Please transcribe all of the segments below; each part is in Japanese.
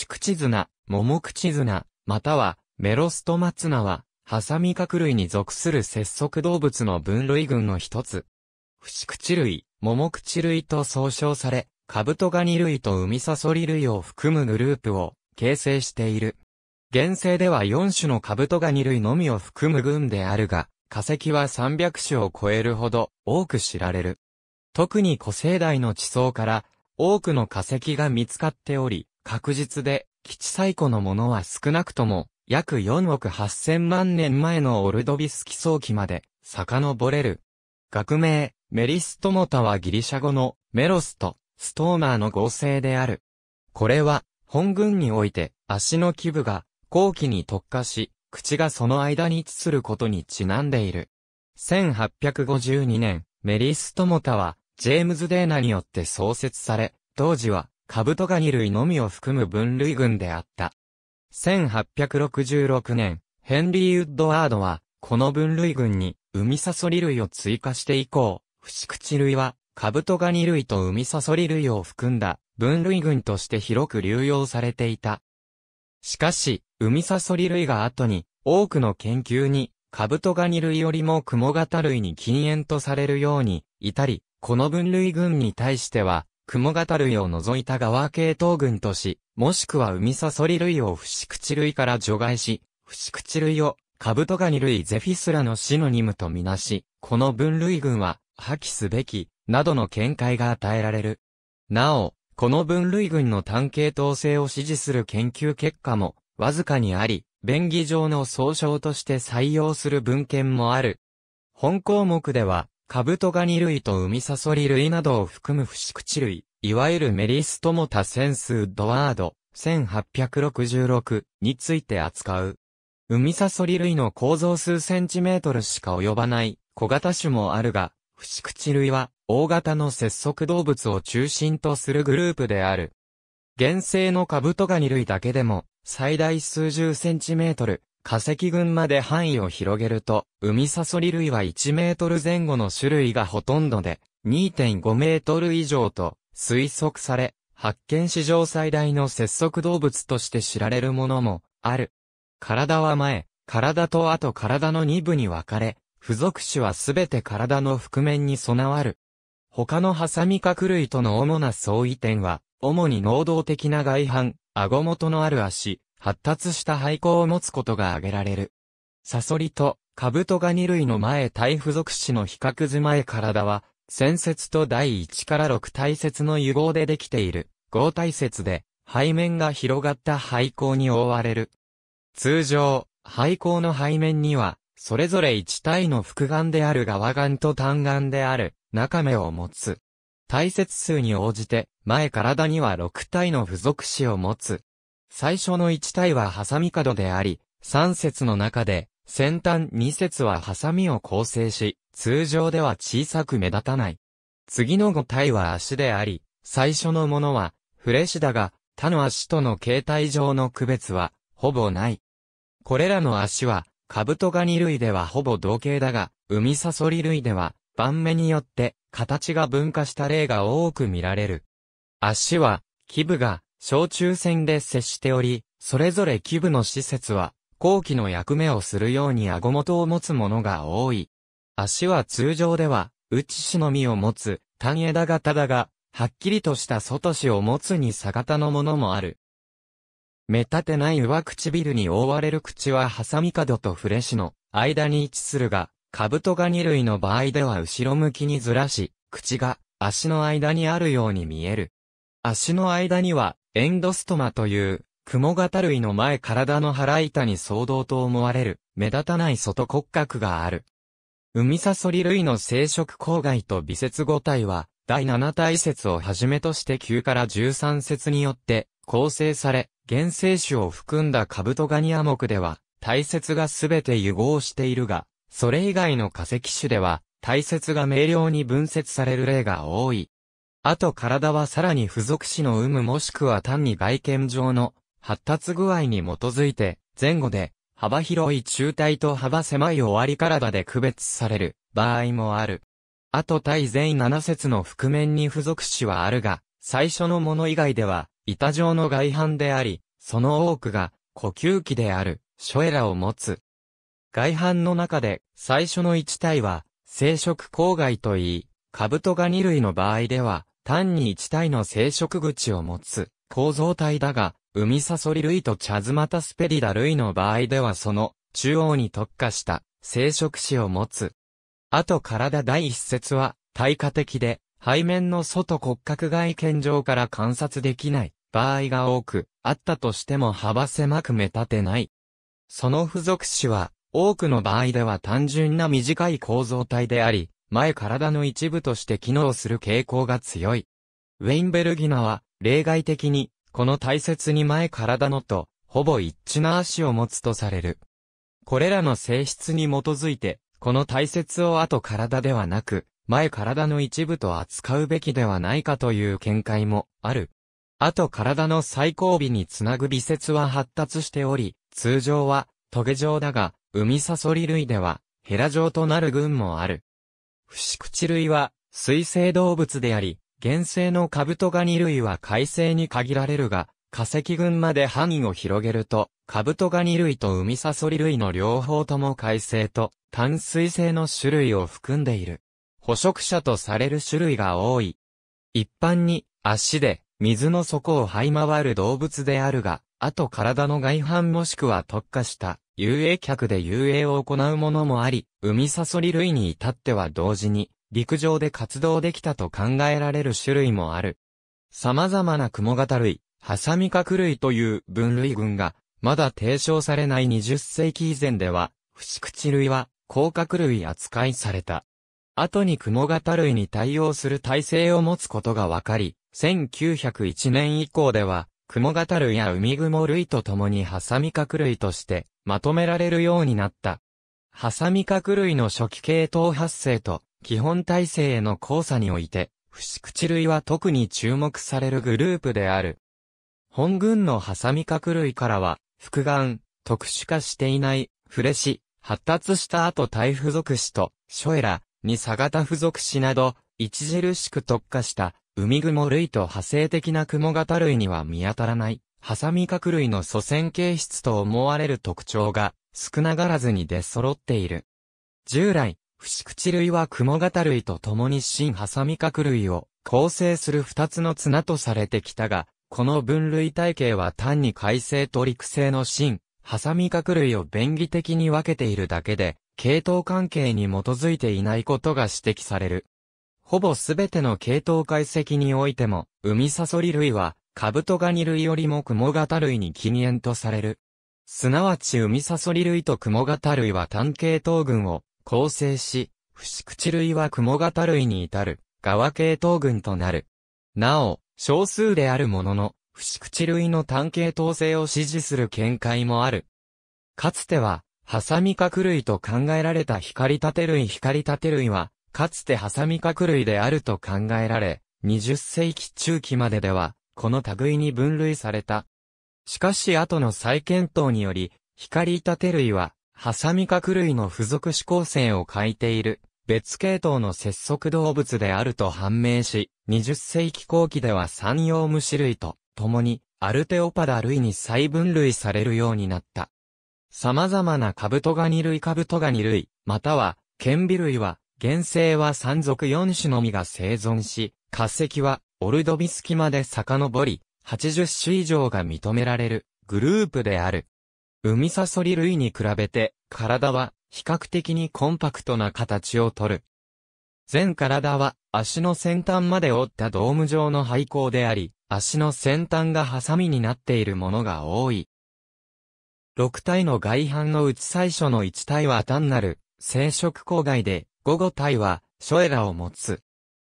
シクチズナ、モモクチズナ、またはメロストマツナは、ハサミ角類に属する節足動物の分類群の一つ。フシクチ類、モモクチ類と総称され、カブトガニ類とウミサソリ類を含むグループを形成している。現世では4種のカブトガニ類のみを含む群であるが、化石は300種を超えるほど多く知られる。特に古生代の地層から多くの化石が見つかっており、確実で、基地最古のものは少なくとも、約4億8000万年前のオルドビス基早期まで、遡れる。学名、メリストモタはギリシャ語の、メロスと、ストーマーの合成である。これは、本群において、足の基部が、後期に特化し、口がその間に位置することにちなんでいる。1852年、メリストモタは、ジェームズ・デーナによって創設され、当時は、カブトガニ類のみを含む分類群であった。1866年、ヘンリー・ウッドワードは、この分類群に、海サソリ類を追加して以降、フシクチ類は、カブトガニ類と海サソリ類を含んだ、分類群として広く流用されていた。しかし、海サソリ類が後に、多くの研究に、カブトガニ類よりもクモ型類に禁煙とされるように、いたり、この分類群に対しては、雲型類を除いた側系統群とし、もしくは海サソリ類を不死口類から除外し、不死口類をカブトガニ類ゼフィスラのシノニムとみなし、この分類群は破棄すべき、などの見解が与えられる。なお、この分類群の単系統性を支持する研究結果も、わずかにあり、便宜上の総称として採用する文献もある。本項目では、カブトガニ類とウミサソリ類などを含む不死口類、いわゆるメリストモタセンスドワード、1866について扱う。ウミサソリ類の構造数センチメートルしか及ばない小型種もあるが、不死口類は大型の節足動物を中心とするグループである。原生のカブトガニ類だけでも最大数十センチメートル化石群まで範囲を広げると、海サソリ類は1メートル前後の種類がほとんどで、2.5メートル以上と推測され、発見史上最大の節足動物として知られるものもある。体は前、体と後体の2部に分かれ、付属種はすべて体の覆面に備わる。他のハサミ角類との主な相違点は、主に能動的な外反、顎元のある足、発達した廃校を持つことが挙げられる。サソリとカブトガニ類の前体付属子の比較図前体は、先節と第1から6体節の融合でできている、合体節で、背面が広がった廃校に覆われる。通常、廃校の背面には、それぞれ1体の複眼である側眼と単眼である、中目を持つ。体節数に応じて、前体には6体の付属子を持つ。最初の1体はハサミ角であり、3節の中で、先端2節はハサミを構成し、通常では小さく目立たない。次の5体は足であり、最初のものは、フレシだが、他の足との形態上の区別は、ほぼない。これらの足は、カブトガニ類ではほぼ同型だが、ウミサソリ類では、盤目によって、形が分化した例が多く見られる。足は、基部が、小中線で接しており、それぞれ基部の施設は、後期の役目をするように顎元を持つものが多い。足は通常では、内種のみを持つ、単枝型だが、はっきりとした外種を持つに逆型のものもある。目立てない上唇に覆われる口はハサミ角とフレシの間に位置するが、カブトガニ類の場合では後ろ向きにずらし、口が足の間にあるように見える。足の間にはエンドストマという、蜘蛛型類の前体の腹板に相当と思われる、目立たない外骨格がある。ウミサソリ類の生殖郊外と微節5体は、第七体節をはじめとして9から13節によって構成され、原生種を含んだカブトガニア目では、体節がすべて融合しているが、それ以外の化石種では、体節が明瞭に分節される例が多い。あと体はさらに付属詞の有無もしくは単に外見上の発達具合に基づいて、前後で幅広い中体と幅狭い終わり体で区別される場合もある。あと対全7節の覆面に付属詞はあるが、最初のもの以外では、板状の外反であり、その多くが呼吸器である、ショエラを持つ。外反の中で、最初の1体は、生殖郊外といい、カブトガニ類の場合では、単に一体の生殖口を持つ構造体だが、ウミサソリ類とチャズマタスペリダ類の場合ではその中央に特化した生殖子を持つ。あと体第一節は対価的で背面の外骨格外見上から観察できない場合が多く、あったとしても幅狭く目立てない。その付属詞は、多くの場合では単純な短い構造体であり、前体の一部として機能する傾向が強い。ウェインベルギナは、例外的に、この大切に前体のと、ほぼ一致な足を持つとされる。これらの性質に基づいて、この大切を後体ではなく、前体の一部と扱うべきではないかという見解もある。後体の最後尾につなぐ微節は発達しており、通常はトゲ状だが、海サソリ類ではヘラ状となる群もある。不死口類は水生動物であり、原生のカブトガニ類は海生に限られるが、化石群まで範囲を広げると、カブトガニ類と海サソリ類の両方とも海生と淡水性の種類を含んでいる。捕食者とされる種類が多い。一般に足で水の底を這い回る動物であるが、あと体の外反もしくは特化した遊泳客で遊泳を行うものもあり、海サソリ類に至っては同時に、陸上で活動できたと考えられる種類もある。様々な雲型類、ハサミ角類という分類群が、まだ提唱されない20世紀以前では、不死口類は、甲殻類扱いされた。後に雲型類に対応する体制を持つことが分かり、1901年以降では、雲型類や海雲類と共にハサミ角類として、まとめられるようになった。ハサミ核類の初期系統発生と基本体制への交差において、不死口類は特に注目されるグループである。本群のハサミ核類からは、複眼、特殊化していない、フレシ、発達した後体付属子と、ショエラ、にサ型付属子など、著しく特化した、海雲類と派生的な雲型類には見当たらない。ハサミ角類の祖先形質と思われる特徴が少ながらずに出揃っている。従来、フシクチ類はクモ型類と共に新ハサミ角類を構成する二つの綱とされてきたが、この分類体系は単に海星と陸星の新、ハサミ角類を便宜的に分けているだけで、系統関係に基づいていないことが指摘される。ほぼすべての系統解析においても、海サソリ類は、カブトガニ類よりもクモガタ類に禁煙とされる。すなわち海サソリ類とクモガタ類は単系統群を構成し、フシクチ類はクモガタ類に至る、側系統群となる。なお、少数であるものの、フシクチ類の単系統性を支持する見解もある。かつては、ハサミ角類と考えられた光立て類光立て類は、かつてハサミ角類であると考えられ、20世紀中期まででは、この類に分類された。しかし後の再検討により、光板手類は、ハサミ角類の付属指向線を欠いている、別系統の節足動物であると判明し、20世紀後期では三葉虫類と、共に、アルテオパダ類に再分類されるようになった。様々なカブトガニ類カブトガニ類、または、ケンビ類は、原生は山属四種のみが生存し、化石はオルドビスキまで遡り、80種以上が認められるグループである。ウミサソリ類に比べて、体は比較的にコンパクトな形をとる。全体は足の先端まで折ったドーム状の廃校であり、足の先端がハサミになっているものが多い。6体の外反のうち最初の1体は単なる生殖郊外で、5 5体はショエラを持つ。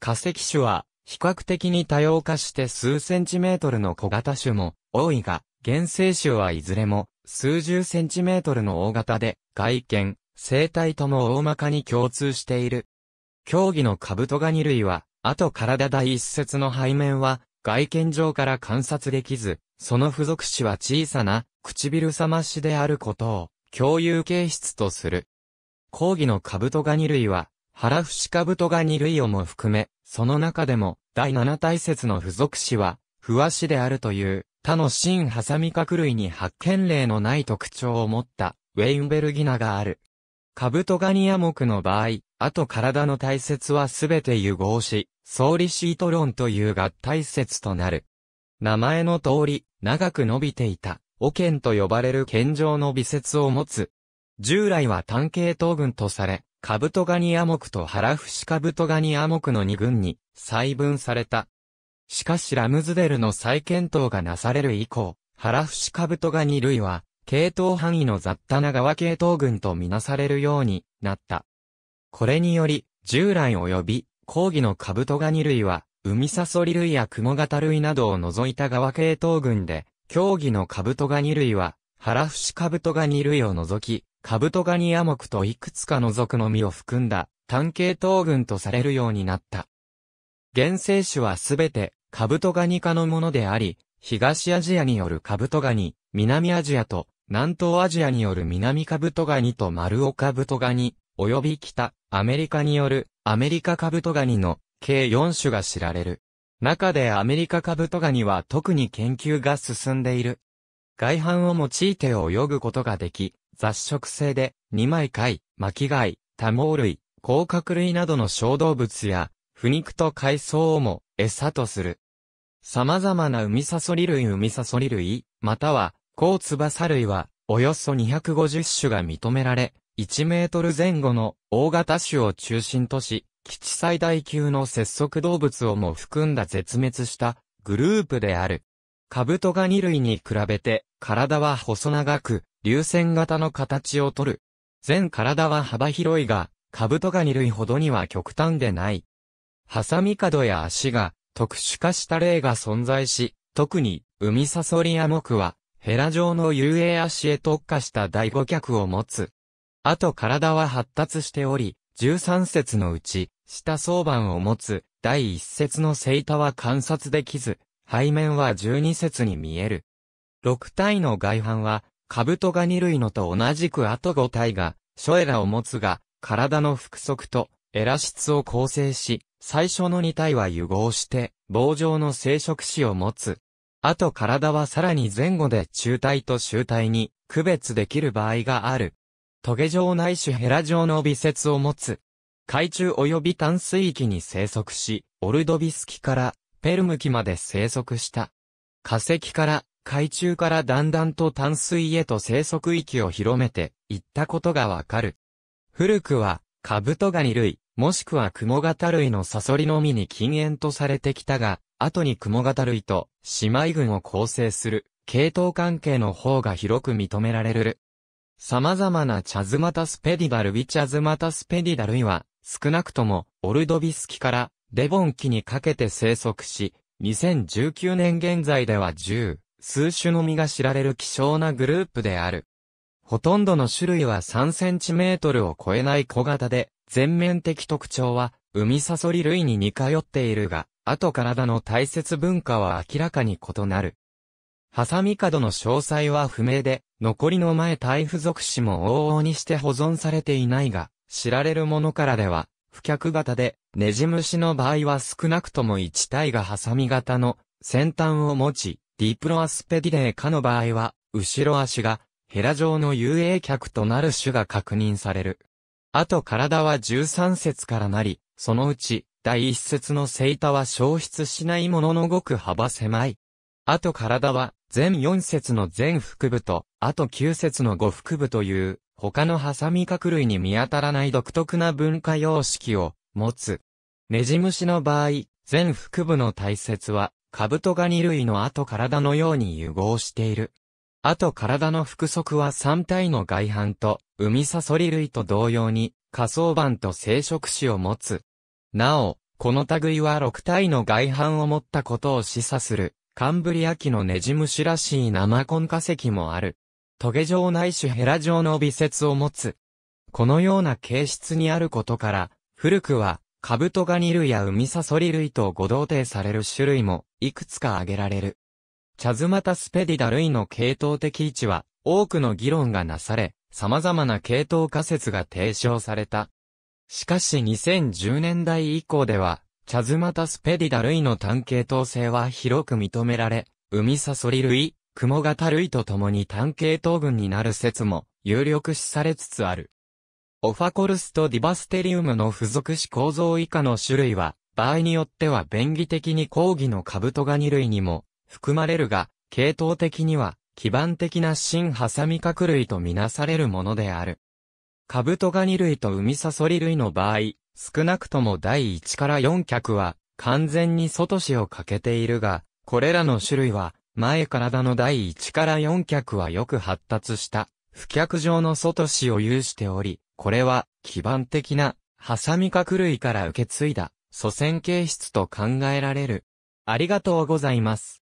化石種は比較的に多様化して数センチメートルの小型種も多いが、原生種はいずれも数十センチメートルの大型で、外見、生態とも大まかに共通している。競技のカブトガニ類は、あと体第一節の背面は、外見上から観察できず、その付属種は小さな、唇さましであることを、共有形質とする。抗議のカブトガニ類は、原伏カブトガニ類をも含め、その中でも、第七大節の付属詞は、不和詞であるという、他の新ハサミ角類に発見例のない特徴を持った、ウェインベルギナがある。カブトガニア目の場合、あと体の大節はすべて融合し、ソーリシート論という合体説となる。名前の通り、長く伸びていた、オケンと呼ばれる健常の微節を持つ。従来は単系統群とされ、カブトガニアモクとハラフシカブトガニアモクの2軍に細分された。しかしラムズデルの再検討がなされる以降、ハラフシカブトガニ類は、系統範囲の雑多な側系統群とみなされるようになった。これにより、従来及び、講義のカブトガニ類は、海サソリ類やクモ型類などを除いた側系統群で、競技のカブトガニ類は、ハラフシカブトガニ類を除き、カブトガニア目といくつかの属の実を含んだ単系統群とされるようになった。原生種はすべてカブトガニ科のものであり、東アジアによるカブトガニ、南アジアと南東アジアによる南カブトガニと丸尾カブトガニ、及び北アメリカによるアメリカカブトガニの計4種が知られる。中でアメリカカブトガニは特に研究が進んでいる。外反を用いて泳ぐことができ、雑食性で、二枚貝、巻貝、多毛類、甲殻類などの小動物や、腐肉と海藻をも餌とする。様々な海サソリ類海サソリ類、または、甲翼類は、およそ250種が認められ、1メートル前後の大型種を中心とし、基地最大級の節足動物をも含んだ絶滅したグループである。カブトガニ類に比べて、体は細長く、流線型の形をとる。全体は幅広いが、カブトガニ類ほどには極端でない。ハサミ角や足が特殊化した例が存在し、特に、海サソリや木は、ヘラ状の遊泳足へ特化した第五脚を持つ。あと体は発達しており、13節のうち、下相板を持つ、第1節のセイタは観察できず、背面は12節に見える。6体の外反は、カブトガニ類のと同じくあと5体が、ショエラを持つが、体の腹側と、エラ質を構成し、最初の2体は融合して、棒状の生殖子を持つ。あと体はさらに前後で中体と周体に区別できる場合がある。トゲ状ないしヘラ状の微節を持つ。海中及び淡水域に生息し、オルドビスキからペルム紀まで生息した。化石から、海中からだんだんと淡水へと生息域を広めていったことがわかる。古くは、カブトガニ類、もしくはクモガタ類のサソリのみに禁煙とされてきたが、後にクモガタ類と姉妹群を構成する、系統関係の方が広く認められる。様々なチャズマタスペディダルビチャズマタスペディダ類は、少なくとも、オルドビスキから、デボン期にかけて生息し、2019年現在では10数種の実が知られる希少なグループである。ほとんどの種類は3センチメートルを超えない小型で、全面的特徴は、海サソリ類に似通っているが、後体の大切文化は明らかに異なる。ハサミ角の詳細は不明で、残りの前体付属種も往々にして保存されていないが、知られるものからでは、不脚型で、ネジ虫の場合は少なくとも1体がハサミ型の先端を持ち、ディプロアスペディデー科の場合は、後ろ足がヘラ状の遊泳客となる種が確認される。あと体は13節からなり、そのうち第1節のセイタは消失しないもののごく幅狭い。あと体は全4節の全腹部と、あと9節の5腹部という、他のハサミ角類に見当たらない独特な文化様式を持つ。ネジ虫の場合、全腹部の体節は、カブトガニ類の後体のように融合している。後体の腹側は3体の外反と、ウミサソリ類と同様に、下層板と生殖子を持つ。なお、この類は6体の外反を持ったことを示唆する、カンブリア紀のネジ虫らしい生根化石もある。トゲ状内種ヘラ状の微節を持つ。このような形質にあることから、古くは、カブトガニ類やウミサソリ類と誤同定される種類も、いくつか挙げられる。チャズマタスペディダ類の系統的位置は、多くの議論がなされ、様々な系統仮説が提唱された。しかし2010年代以降では、チャズマタスペディダ類の単系統性は広く認められ、ウミサソリ類、クモガタ類と共に単系統群になる説も有力視されつつある。オファコルスとディバステリウムの付属子構造以下の種類は、場合によっては便宜的に抗議のカブトガニ類にも含まれるが、系統的には基盤的な新ハサミ核類とみなされるものである。カブトガニ類とウミサソリ類の場合、少なくとも第1から4脚は完全に外視を欠けているが、これらの種類は前体の第1から4脚はよく発達した不脚状の外視を有しており、これは、基盤的な、ハサミ角類から受け継いだ、祖先形質と考えられる。ありがとうございます。